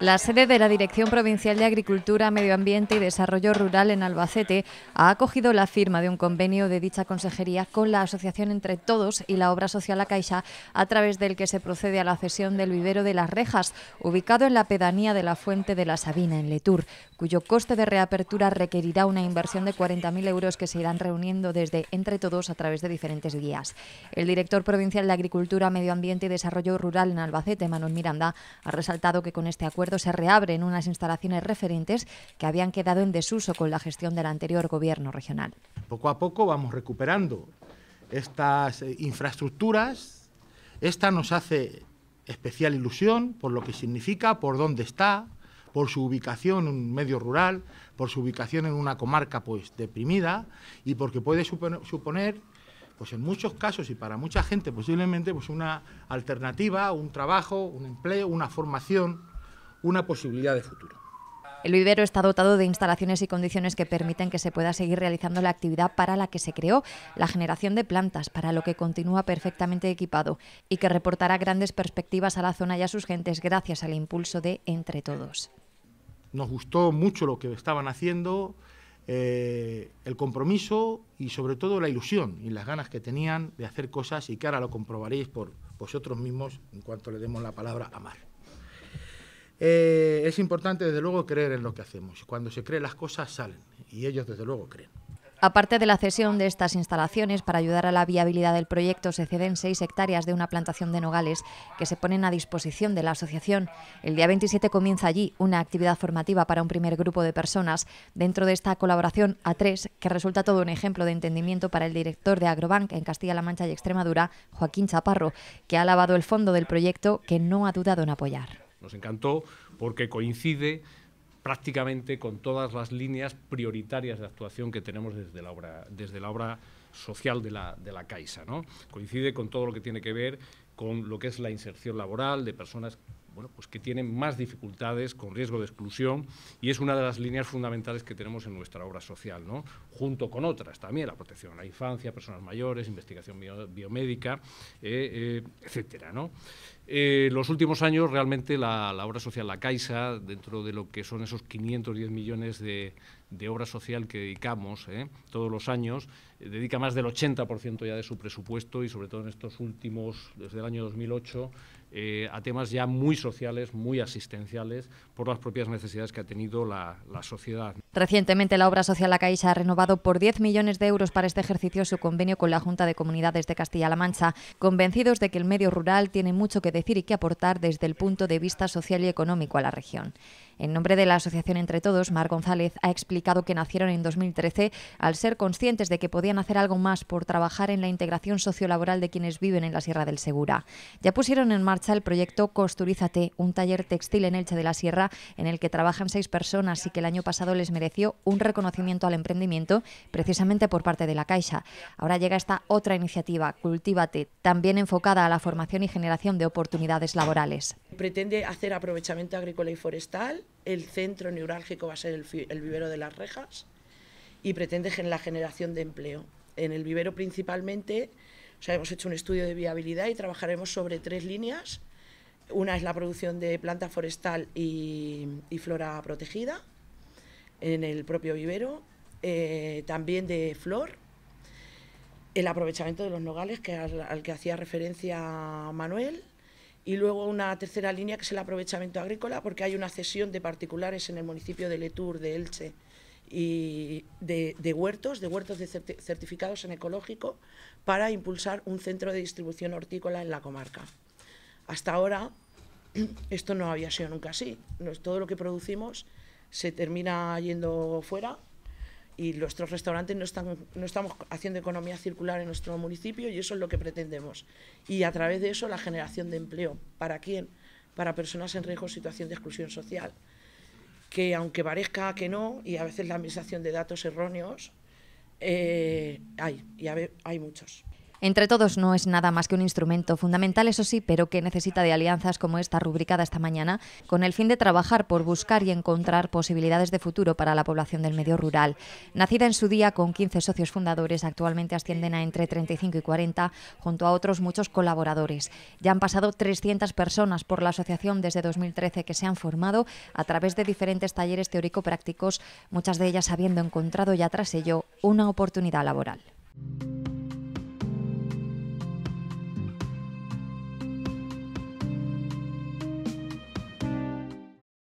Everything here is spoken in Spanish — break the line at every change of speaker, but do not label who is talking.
La sede de la Dirección Provincial de Agricultura, Medio Ambiente y Desarrollo Rural en Albacete ha acogido la firma de un convenio de dicha consejería con la Asociación Entre Todos y la Obra Social Acaixa a través del que se procede a la cesión del vivero de las Rejas, ubicado en la pedanía de la Fuente de la Sabina, en Letur, cuyo coste de reapertura requerirá una inversión de 40.000 euros que se irán reuniendo desde Entre Todos a través de diferentes guías. El director provincial de Agricultura, Medio Ambiente y Desarrollo Rural en Albacete, Manuel Miranda, ha resaltado que con este acuerdo se se reabren unas instalaciones referentes que habían quedado en desuso con la gestión del anterior gobierno regional.
Poco a poco vamos recuperando estas eh, infraestructuras. Esta nos hace especial ilusión por lo que significa, por dónde está, por su ubicación en un medio rural, por su ubicación en una comarca pues deprimida y porque puede suponer pues en muchos casos y para mucha gente posiblemente pues una alternativa, un trabajo, un empleo, una formación una posibilidad de futuro.
El vivero está dotado de instalaciones y condiciones que permiten que se pueda seguir realizando la actividad para la que se creó, la generación de plantas, para lo que continúa perfectamente equipado y que reportará grandes perspectivas a la zona y a sus gentes gracias al impulso de Entre Todos.
Nos gustó mucho lo que estaban haciendo, eh, el compromiso y sobre todo la ilusión y las ganas que tenían de hacer cosas y que ahora lo comprobaréis por vosotros mismos en cuanto le demos la palabra a Mar. Eh, es importante, desde luego, creer en lo que hacemos. Cuando se cree las cosas salen y ellos, desde luego, creen.
Aparte de la cesión de estas instalaciones para ayudar a la viabilidad del proyecto, se ceden seis hectáreas de una plantación de nogales que se ponen a disposición de la asociación. El día 27 comienza allí una actividad formativa para un primer grupo de personas dentro de esta colaboración a tres, que resulta todo un ejemplo de entendimiento para el director de Agrobank en Castilla-La Mancha y Extremadura, Joaquín Chaparro, que ha lavado el fondo del proyecto que no ha dudado en apoyar.
Nos encantó porque coincide prácticamente con todas las líneas prioritarias de actuación que tenemos desde la obra, social de la, de Caixa. ¿no? Coincide con todo lo que tiene que ver con lo que es la inserción laboral de personas bueno, pues que tienen más dificultades con riesgo de exclusión y es una de las líneas fundamentales que tenemos en nuestra obra social, ¿no? junto con otras también, la protección a la infancia, personas mayores, investigación biomédica, eh, eh, etcétera. ¿no? Eh, los últimos años realmente la, obra social La Caixa, dentro de lo que son esos 510 millones de, obra social que dedicamos eh, todos los años, eh, dedica más del 80% ya de su presupuesto y sobre todo en estos últimos, desde el año 2008, eh, a temas ya muy sociales, muy asistenciales, por las propias necesidades que ha tenido la, sociedad.
Recientemente la obra social La Caixa ha renovado por 10 millones de euros para este ejercicio su convenio con la Junta de Comunidades de Castilla-La Mancha, convencidos de que el medio rural tiene mucho que decir decir y qué aportar desde el punto de vista social y económico a la región. En nombre de la Asociación Entre Todos, Mar González ha explicado que nacieron en 2013 al ser conscientes de que podían hacer algo más por trabajar en la integración sociolaboral de quienes viven en la Sierra del Segura. Ya pusieron en marcha el proyecto Costurízate, un taller textil en Elche de la Sierra en el que trabajan seis personas y que el año pasado les mereció un reconocimiento al emprendimiento precisamente por parte de la Caixa. Ahora llega esta otra iniciativa, Cultívate, también enfocada a la formación y generación de oportunidades oportunidades laborales.
Pretende hacer aprovechamiento agrícola y forestal, el centro neurálgico va a ser el, vivero de las rejas y pretende la generación de empleo. En el vivero principalmente, o hemos hecho un estudio de viabilidad y trabajaremos sobre tres líneas. Una es la producción de planta forestal y, flora protegida en el propio vivero, eh, también de flor, el aprovechamiento de los nogales que al que hacía referencia Manuel, y luego una tercera línea que es el aprovechamiento agrícola porque hay una cesión de particulares en el municipio de Letur de Elche y de, huertos, de huertos de certificados en ecológico para impulsar un centro de distribución hortícola en la comarca. Hasta ahora esto no había sido nunca así, todo lo que producimos se termina yendo fuera y nuestros restaurantes no, no estamos haciendo economía circular en nuestro municipio y eso es lo que pretendemos. Y a través de eso la generación de empleo. ¿Para quién? Para personas en riesgo situación de exclusión social. Que aunque parezca que no, y a veces la administración de datos erróneos, eh, hay, y hay muchos.
Entre todos no es nada más que un instrumento fundamental, eso sí, pero que necesita de alianzas como esta rubricada esta mañana, con el fin de trabajar por buscar y encontrar posibilidades de futuro para la población del medio rural. Nacida en su día con 15 socios fundadores, actualmente ascienden a entre 35 y 40, junto a otros muchos colaboradores. Ya han pasado 300 personas por la asociación desde 2013 que se han formado a través de diferentes talleres teórico-prácticos, muchas de ellas habiendo encontrado ya tras ello una oportunidad laboral.